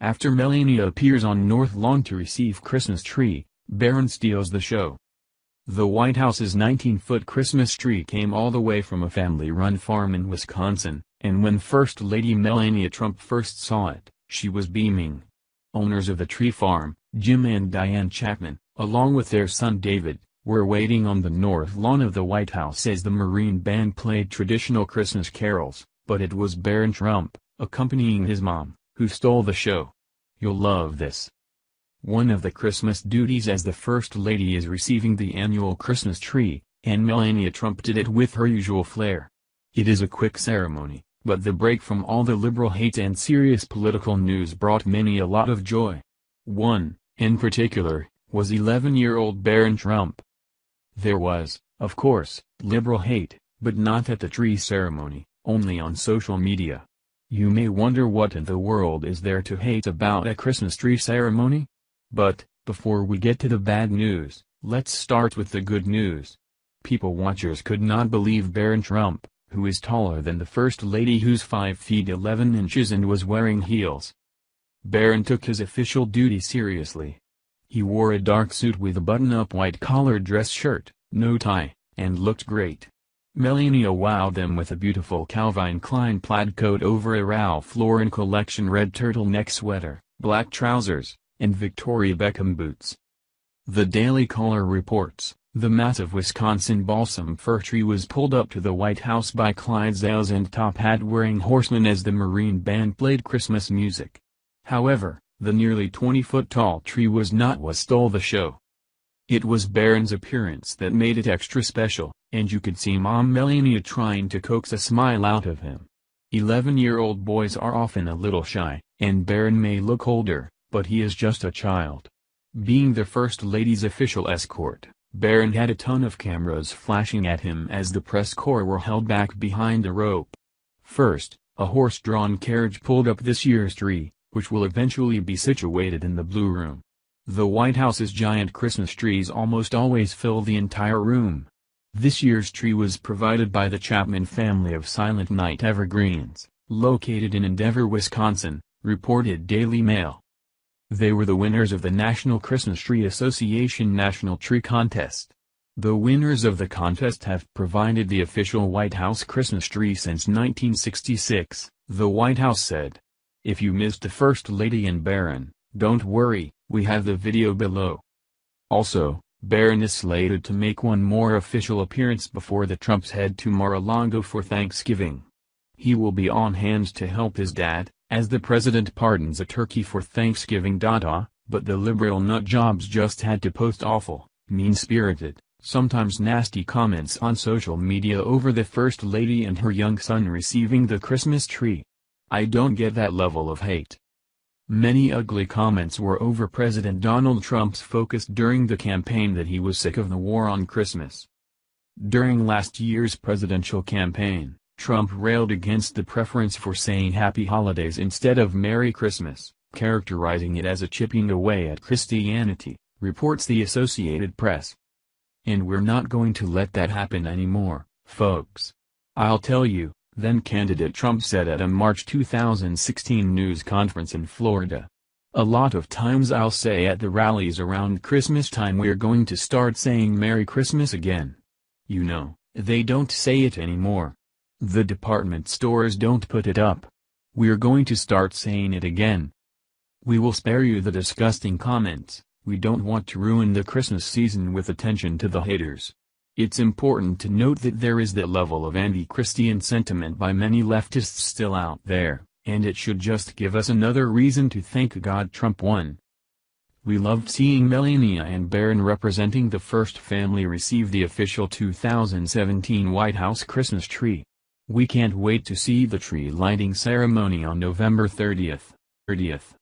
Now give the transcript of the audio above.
After Melania appears on North Lawn to receive Christmas tree, Barron steals the show. The White House's 19-foot Christmas tree came all the way from a family-run farm in Wisconsin, and when First Lady Melania Trump first saw it, she was beaming. Owners of the tree farm, Jim and Diane Chapman, along with their son David, were waiting on the north lawn of the White House as the Marine Band played traditional Christmas carols, but it was Barron Trump, accompanying his mom, who stole the show. You'll love this. One of the Christmas duties as the First Lady is receiving the annual Christmas tree, and Melania Trump did it with her usual flair. It is a quick ceremony, but the break from all the liberal hate and serious political news brought many a lot of joy. One, in particular, was 11-year-old Barron Trump. There was, of course, liberal hate, but not at the tree ceremony, only on social media. You may wonder what in the world is there to hate about a Christmas tree ceremony? But, before we get to the bad news, let's start with the good news. People watchers could not believe Barron Trump, who is taller than the First Lady who's 5 feet 11 inches and was wearing heels. Barron took his official duty seriously. He wore a dark suit with a button-up white-collared dress shirt, no tie, and looked great. Melania wowed them with a beautiful Calvin Klein plaid coat over a Ralph Lauren collection red turtleneck sweater, black trousers, and Victoria Beckham boots. The Daily Caller reports, the massive Wisconsin balsam fir tree was pulled up to the White House by Clydesdales and top hat-wearing horsemen as the Marine Band played Christmas music. However, the nearly 20-foot tall tree was not what stole the show. It was Barron's appearance that made it extra special, and you could see Mom Melania trying to coax a smile out of him. Eleven-year-old boys are often a little shy, and Barron may look older, but he is just a child. Being the First Lady's official escort, Barron had a ton of cameras flashing at him as the press corps were held back behind a rope. First, a horse-drawn carriage pulled up this year's tree, which will eventually be situated in the Blue Room. The White House's giant Christmas trees almost always fill the entire room. This year's tree was provided by the Chapman family of Silent Night Evergreens, located in Endeavor, Wisconsin, reported Daily Mail. They were the winners of the National Christmas Tree Association National Tree Contest. The winners of the contest have provided the official White House Christmas tree since 1966, the White House said. If you missed the First Lady and Baron, don't worry, we have the video below. Also, Barron is slated to make one more official appearance before the Trumps head to Mar-a-Lago for Thanksgiving. He will be on hand to help his dad, as the president pardons a turkey for Thanksgiving. But the liberal nutjobs just had to post awful, mean-spirited, sometimes nasty comments on social media over the First Lady and her young son receiving the Christmas tree. I don't get that level of hate. Many ugly comments were over President Donald Trump's focus during the campaign that he was sick of the war on Christmas. During last year's presidential campaign, Trump railed against the preference for saying Happy Holidays instead of Merry Christmas, characterizing it as a chipping away at Christianity, reports the Associated Press. And we're not going to let that happen anymore, folks. I'll tell you, then-candidate Trump said at a March 2016 news conference in Florida. A lot of times I'll say at the rallies around Christmas time we're going to start saying Merry Christmas again. You know, they don't say it anymore. The department stores don't put it up. We're going to start saying it again. We will spare you the disgusting comments, we don't want to ruin the Christmas season with attention to the haters. It's important to note that there is that level of anti-Christian sentiment by many leftists still out there, and it should just give us another reason to thank God Trump won. We loved seeing Melania and Barron representing the first family receive the official 2017 White House Christmas tree. We can't wait to see the tree lighting ceremony on November 30th. 30th.